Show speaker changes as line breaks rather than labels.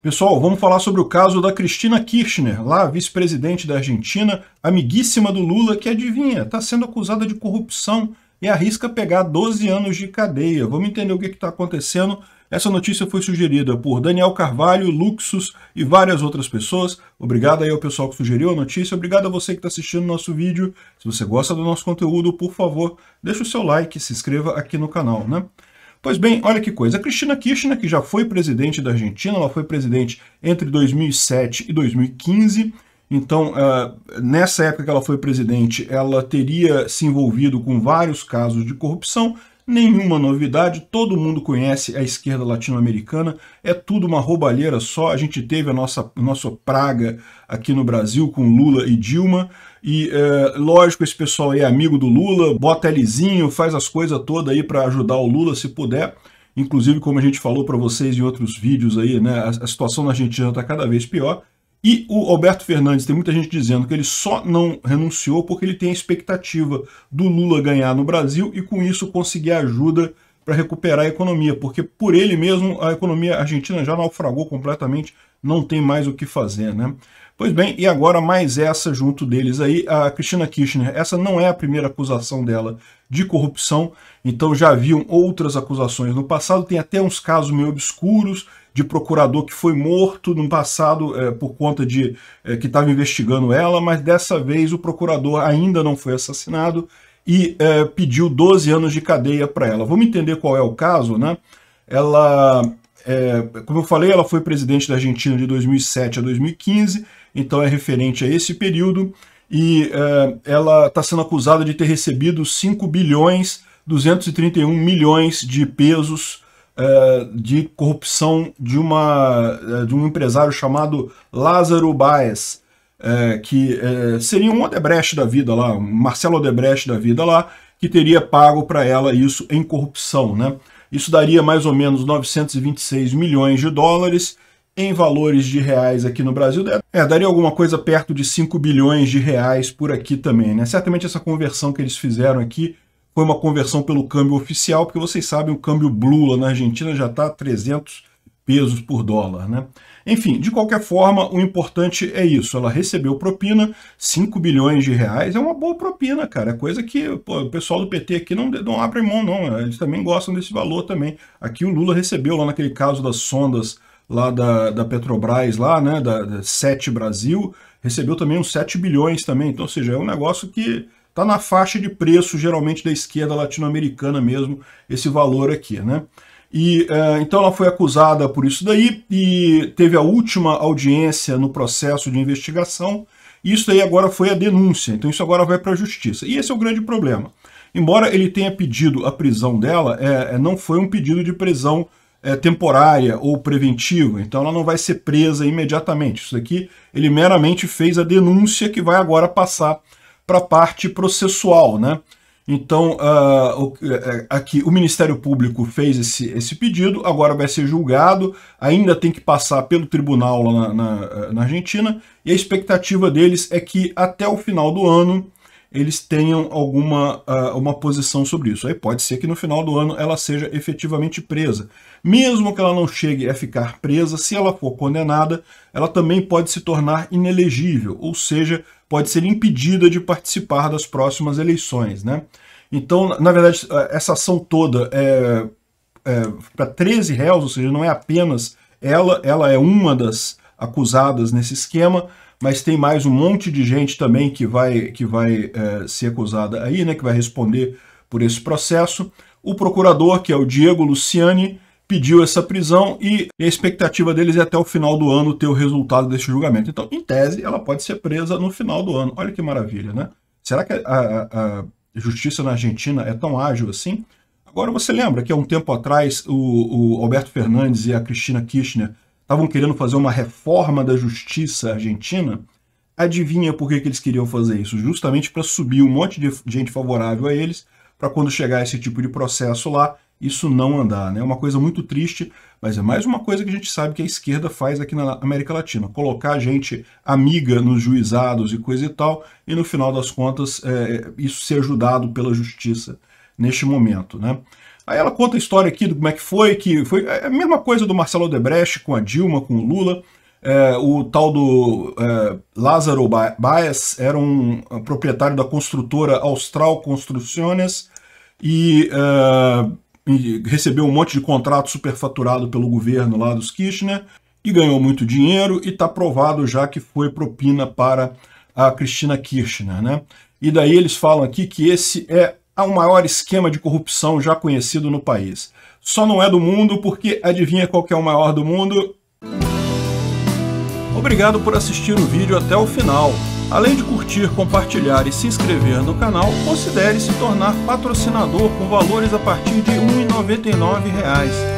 Pessoal, vamos falar sobre o caso da Cristina Kirchner, lá vice-presidente da Argentina, amiguíssima do Lula, que adivinha, está sendo acusada de corrupção e arrisca pegar 12 anos de cadeia. Vamos entender o que está acontecendo. Essa notícia foi sugerida por Daniel Carvalho, Luxus e várias outras pessoas. Obrigado aí ao pessoal que sugeriu a notícia. Obrigado a você que está assistindo o nosso vídeo. Se você gosta do nosso conteúdo, por favor, deixa o seu like e se inscreva aqui no canal, né? Pois bem, olha que coisa. A Cristina Kirchner, que já foi presidente da Argentina, ela foi presidente entre 2007 e 2015. Então, eh, nessa época que ela foi presidente, ela teria se envolvido com vários casos de corrupção. Nenhuma novidade, todo mundo conhece a esquerda latino-americana, é tudo uma roubalheira só. A gente teve a nossa, a nossa praga aqui no Brasil com Lula e Dilma, e é, lógico, esse pessoal é amigo do Lula, bota Lzinho, faz as coisas todas aí para ajudar o Lula se puder. Inclusive, como a gente falou para vocês em outros vídeos aí, né, a, a situação na Argentina está cada vez pior. E o Alberto Fernandes, tem muita gente dizendo que ele só não renunciou porque ele tem a expectativa do Lula ganhar no Brasil e com isso conseguir ajuda para recuperar a economia, porque por ele mesmo a economia argentina já naufragou completamente, não tem mais o que fazer, né? Pois bem, e agora mais essa junto deles aí, a Cristina Kirchner. Essa não é a primeira acusação dela de corrupção, então já haviam outras acusações no passado, tem até uns casos meio obscuros de procurador que foi morto no passado é, por conta de é, que estava investigando ela, mas dessa vez o procurador ainda não foi assassinado, e é, pediu 12 anos de cadeia para ela. Vamos entender qual é o caso, né? Ela, é, como eu falei, ela foi presidente da Argentina de 2007 a 2015, então é referente a esse período, e é, ela está sendo acusada de ter recebido 5 bilhões 231 milhões de pesos de corrupção de, uma, de um empresário chamado Lázaro Baez, é, que é, seria um Odebrecht da vida lá, um Marcelo Odebrecht da vida lá, que teria pago para ela isso em corrupção. Né? Isso daria mais ou menos 926 milhões de dólares em valores de reais aqui no Brasil. É, é daria alguma coisa perto de 5 bilhões de reais por aqui também. Né? Certamente essa conversão que eles fizeram aqui foi uma conversão pelo câmbio oficial, porque vocês sabem o câmbio blue lá na Argentina já está 300 pesos por dólar. Né? Enfim, de qualquer forma, o importante é isso. Ela recebeu propina, 5 bilhões de reais, é uma boa propina, cara. É coisa que pô, o pessoal do PT aqui não, não abre mão, não. Eles também gostam desse valor também. Aqui o Lula recebeu lá naquele caso das sondas lá da, da Petrobras, lá, né, da, da Sete Brasil, recebeu também uns 7 bilhões também. Então, ou seja, é um negócio que está na faixa de preço, geralmente, da esquerda latino-americana mesmo, esse valor aqui, né? E é, então ela foi acusada por isso daí e teve a última audiência no processo de investigação. E isso daí agora foi a denúncia, então isso agora vai para a justiça. E esse é o grande problema. Embora ele tenha pedido a prisão dela, é, é, não foi um pedido de prisão é, temporária ou preventiva, então ela não vai ser presa imediatamente. Isso aqui ele meramente fez a denúncia que vai agora passar para a parte processual, né? Então, uh, aqui o Ministério Público fez esse, esse pedido, agora vai ser julgado, ainda tem que passar pelo tribunal lá na, na, eh, na Argentina, e a expectativa deles é que até o final do ano eles tenham alguma uh, uma posição sobre isso. Aí pode ser que no final do ano ela seja efetivamente presa. Mesmo que ela não chegue a ficar presa, se ela for condenada, ela também pode se tornar inelegível, ou seja, pode ser impedida de participar das próximas eleições. Né? Então, na verdade, ah, essa ação toda é, é para 13 réus, ou seja, não é apenas ela, ela é uma das acusadas nesse esquema, mas tem mais um monte de gente também que vai, que vai é, ser acusada aí, né, que vai responder por esse processo. O procurador, que é o Diego Luciani, pediu essa prisão e a expectativa deles é até o final do ano ter o resultado desse julgamento. Então, em tese, ela pode ser presa no final do ano. Olha que maravilha, né? Será que a, a, a justiça na Argentina é tão ágil assim? Agora, você lembra que há um tempo atrás o, o Alberto Fernandes e a Cristina Kirchner estavam querendo fazer uma reforma da justiça argentina. Adivinha por que, que eles queriam fazer isso? Justamente para subir um monte de gente favorável a eles, para quando chegar esse tipo de processo lá, isso não andar. Né? É né? uma coisa muito triste, mas é mais uma coisa que a gente sabe que a esquerda faz aqui na América Latina, colocar gente amiga nos juizados e coisa e tal, e no final das contas é, isso ser ajudado pela justiça neste momento. Né? Aí ela conta a história aqui de como é que foi, que foi é, é a mesma coisa do Marcelo Odebrecht com a Dilma, com o Lula. É, o tal do é, Lázaro Baez era um é, proprietário da construtora Austral Construções e, é, e, recebeu um monte de contrato superfaturado pelo governo lá dos Kirchner e ganhou muito dinheiro e está provado já que foi propina para a Cristina Kirchner. Né? E daí eles falam aqui que esse é a um maior esquema de corrupção já conhecido no país. Só não é do mundo porque adivinha qual é o maior do mundo? Obrigado por assistir o vídeo até o final. Além de curtir, compartilhar e se inscrever no canal, considere se tornar patrocinador com valores a partir de R$ 1,99